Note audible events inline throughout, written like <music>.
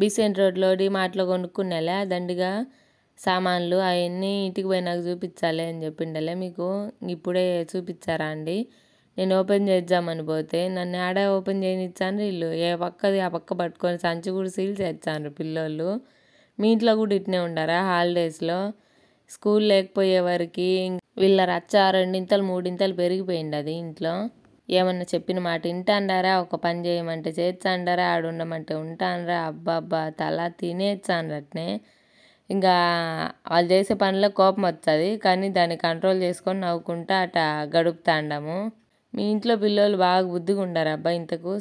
Besant రోడ్లో డిమార్ట్లో కొనుక్కునేలే దండిగా సామాన్లు అవన్నీ ఇంటికి పోయి నాకు చూపించాలి అని చెప్పిండలే మీకు ఇప్పుడే చూపించారా అండి నేను ఓపెన్ చేద్దామని పోతే నన్ను ఆడ ఓపెన్ చేయనిచ్చాను వీళ్ళు ఏ పక్కది ఆ పక్క పట్టుకొని సంచి కూడా సీల్ చేస్తాను పిల్లోళ్ళు మీ ఇంట్లో కూడా ఇట్నే ఉండారా హాలిడేస్లో స్కూల్ లేకపోయేవారికి వీళ్ళ రచ్చ రెండింతలు మూడింతలు పెరిగిపోయింది అది ఇంట్లో ఏమన్నా చెప్పిన మాట ఇంటాండారా ఒక పని చేయమంటే చేస్తాండారా ఆడుండమంటే ఉంటానరా అబ్బా అబ్బా తల తినేస్తాను అట్నే ఇంకా వాళ్ళు చేసే పనిలో కోపం వస్తుంది కానీ దాన్ని కంట్రోల్ చేసుకొని నవ్వుకుంటూ అట గడుపుతాండము మీ ఇంట్లో పిల్లలు బాగా బుద్ధిగా ఉండరు అబ్బాయి ఇంతకు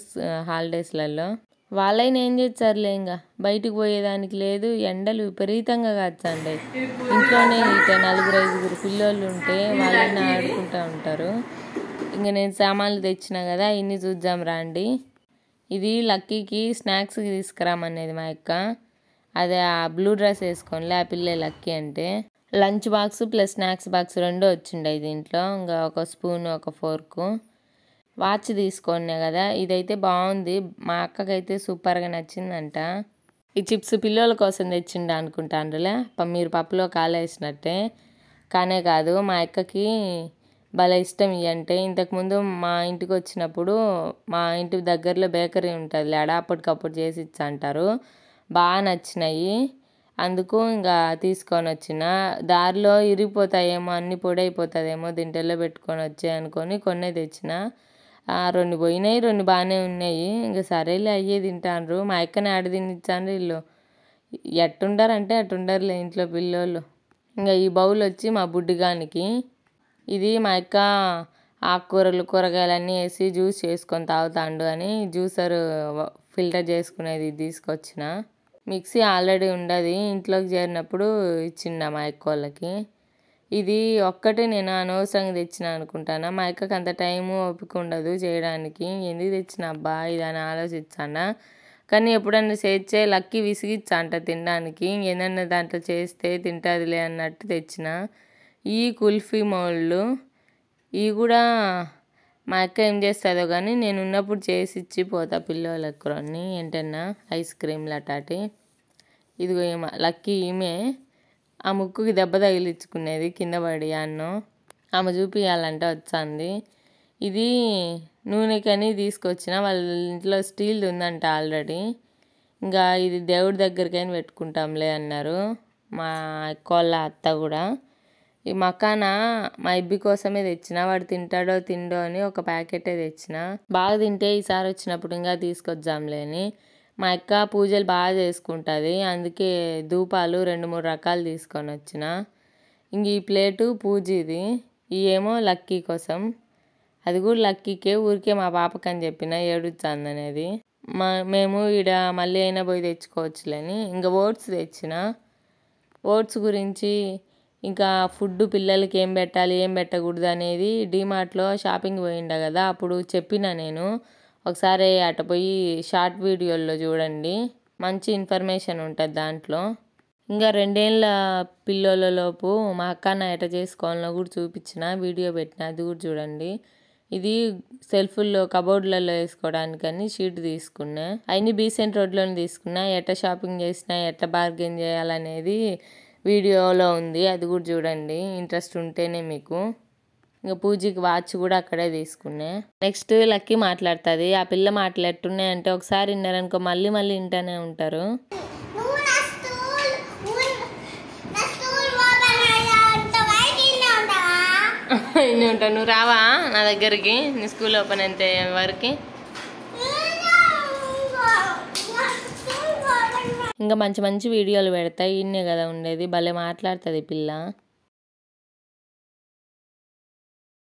హాలిడేస్లలో వాళ్ళైనా ఏం చేస్తారులే ఇంకా బయటకు పోయేదానికి లేదు ఎండలు విపరీతంగా కాచండి ఇంట్లోనే ఇంకా నలుగురు ఐదుగురు పిల్లోళ్ళు ఉంటే వాళ్ళైనా ఆడుకుంటూ ఉంటారు ఇంక నేను సామాన్లు తెచ్చిన కదా ఇన్ని చూద్దాం రాండి ఇది లక్కీకి స్నాక్స్ తీసుకురామనేది మా యొక్క అదే ఆ బ్లూ డ్రెస్ వేసుకోండి ఆ పిల్లే లక్కీ అంటే lunch box plus snacks box రెండు వచ్చిండే దీంట్లో ఇంకా ఒక స్పూన్ ఒక ఫోర్కు వాచ్ తీసుకోండి కదా ఇదైతే బాగుంది మా అక్కకైతే సూపర్గా నచ్చిందంట ఈ చిప్స్ పిల్లల కోసం తెచ్చిండ అనుకుంటానులే మీరు పప్పులో కాలేసినట్టే కానే కాదు మా అక్కకి భలే ఇష్టం ఇవి అంటే ఇంతకుముందు మా ఇంటికి వచ్చినప్పుడు మా ఇంటి దగ్గరలో బేకరీ ఉంటుంది లేడా అప్పటికప్పుడు చేసి అంటారు బాగా నచ్చినాయి అందుకు ఇంకా తీసుకొని వచ్చిన దారిలో ఇరిగిపోతాయేమో అన్ని పొడైపోతుందేమో దింటెల్లో పెట్టుకొని వచ్చాయి అనుకొని కొన్నే తెచ్చిన రెండు పోయినాయి రెండు బాగానే ఉన్నాయి ఇంకా సరేలే అయ్యే తింటారు మా అక్కని ఆడ తినిచ్చాను వీళ్ళు అంటే అట్టుండరులే ఇంట్లో పిల్లోళ్ళు ఇంకా ఈ బౌల్ వచ్చి మా బుడ్డిగానికి ఇది మా అక్క ఆకుకూరలు కూరగాయలన్నీ వేసి జ్యూస్ చేసుకొని తాగుతాండు అని జ్యూసర్ ఫిల్టర్ చేసుకునేది తీసుకొచ్చిన మిక్సీ ఆల్రెడీ ఉండదు ఇంట్లోకి చేరినప్పుడు ఇచ్చిండ మా అక్క వాళ్ళకి ఇది ఒక్కటి నేను అనవసరంగా తెచ్చిన అనుకుంటాను మా అక్కకి అంత టైం ఓపిక ఉండదు చేయడానికి ఎందుకు తెచ్చిన అబ్బా ఇది అని ఆలోచించానా కానీ ఎప్పుడన్నా చేర్చే లక్కీ విసిగిచ్చా అంట తినడానికి ఏదన్నా దాంట్లో చేస్తే తింటుందిలే అన్నట్టు తెచ్చిన ఈ కుల్ఫీ మాల్లు ఇవి కూడా మా అక్క ఏం చేస్తుందో కానీ నేను ఉన్నప్పుడు చేసి ఇచ్చిపోతా పిల్లల కొన్ని ఏంటన్నా ఐస్ క్రీమ్లు అటాటి ఇదిగో లక్కీ ఈమె ఆ ముక్కుకి దెబ్బ తగిలించుకునేది కింద పడి అన్నం ఆమె చూపించాలంటే వచ్చింది ఇది నూనెకని తీసుకొచ్చిన వాళ్ళ ఇంట్లో స్టీల్ ఉందంట ఆల్రెడీ ఇంకా ఇది దేవుడి దగ్గరికైనా పెట్టుకుంటాంలే అన్నారు మా కోళ్ళ అత్త కూడా ఈ మకానా మా ఇబ్బి కోసమే తెచ్చిన వాడు తింటాడో తిండో అని ఒక ప్యాకెటే తెచ్చిన బాగా తింటే ఈసారి వచ్చినప్పుడు ఇంకా తీసుకొద్దాంలే అని మా అక్క పూజలు బాగా చేసుకుంటుంది అందుకే ధూపాలు రెండు మూడు రకాలు తీసుకొని వచ్చిన ఇంక ఈ ప్లేటు ఇది ఏమో లక్కీ కోసం అది కూడా లక్కీకే ఊరికే మా పాపకని చెప్పిన ఏడుచాంది అనేది మా మేము ఈడ మళ్ళీ అయినా పోయి తెచ్చుకోవచ్చులేని ఇంకా ఓట్స్ తెచ్చిన ఓట్స్ గురించి ఇంకా ఫుడ్ పిల్లలకి ఏం పెట్టాలి ఏం పెట్టకూడదు అనేది డీమార్ట్లో షాపింగ్ పోయిండా కదా అప్పుడు చెప్పిన నేను ఒకసారి అటు పోయి షార్ట్ వీడియోల్లో చూడండి మంచి ఇన్ఫర్మేషన్ ఉంటుంది దాంట్లో ఇంకా రెండేళ్ళ పిల్లలలోపు మా అక్క నాయట ఎట చేసుకోవాలో కూడా చూపించిన వీడియో పెట్టిన అది కూడా చూడండి ఇది సెల్ఫుల్లో కబోర్డ్లలో వేసుకోవడానికని షీట్ తీసుకున్నా అయినా బీసెంట్ రోడ్లోనే తీసుకున్నా ఎట్ట షాపింగ్ చేసినా ఎట్ట బార్గెన్ చేయాలనేది వీడియోలో ఉంది అది కూడా చూడండి ఇంట్రెస్ట్ ఉంటేనే మీకు ఇంకా పూజకి వాచ్ కూడా అక్కడే తీసుకునే నెక్స్ట్ లక్కీ మాట్లాడుతుంది ఆ పిల్ల మాట్లాడుతున్నాయి అంటే ఒకసారి విన్నారనుకో మళ్ళీ మళ్ళీ ఇంటనే ఉంటారు <laughs> ఇన్ని ఉంటాను నువ్వు రావా నా దగ్గరికి నీ స్కూల్ ఓపెన్ అంతే వరకు ఇంకా మంచి మంచి వీడియోలు పెడతాయి ఈయనే కదా ఉండేది భలే మాట్లాడుతుంది పిల్ల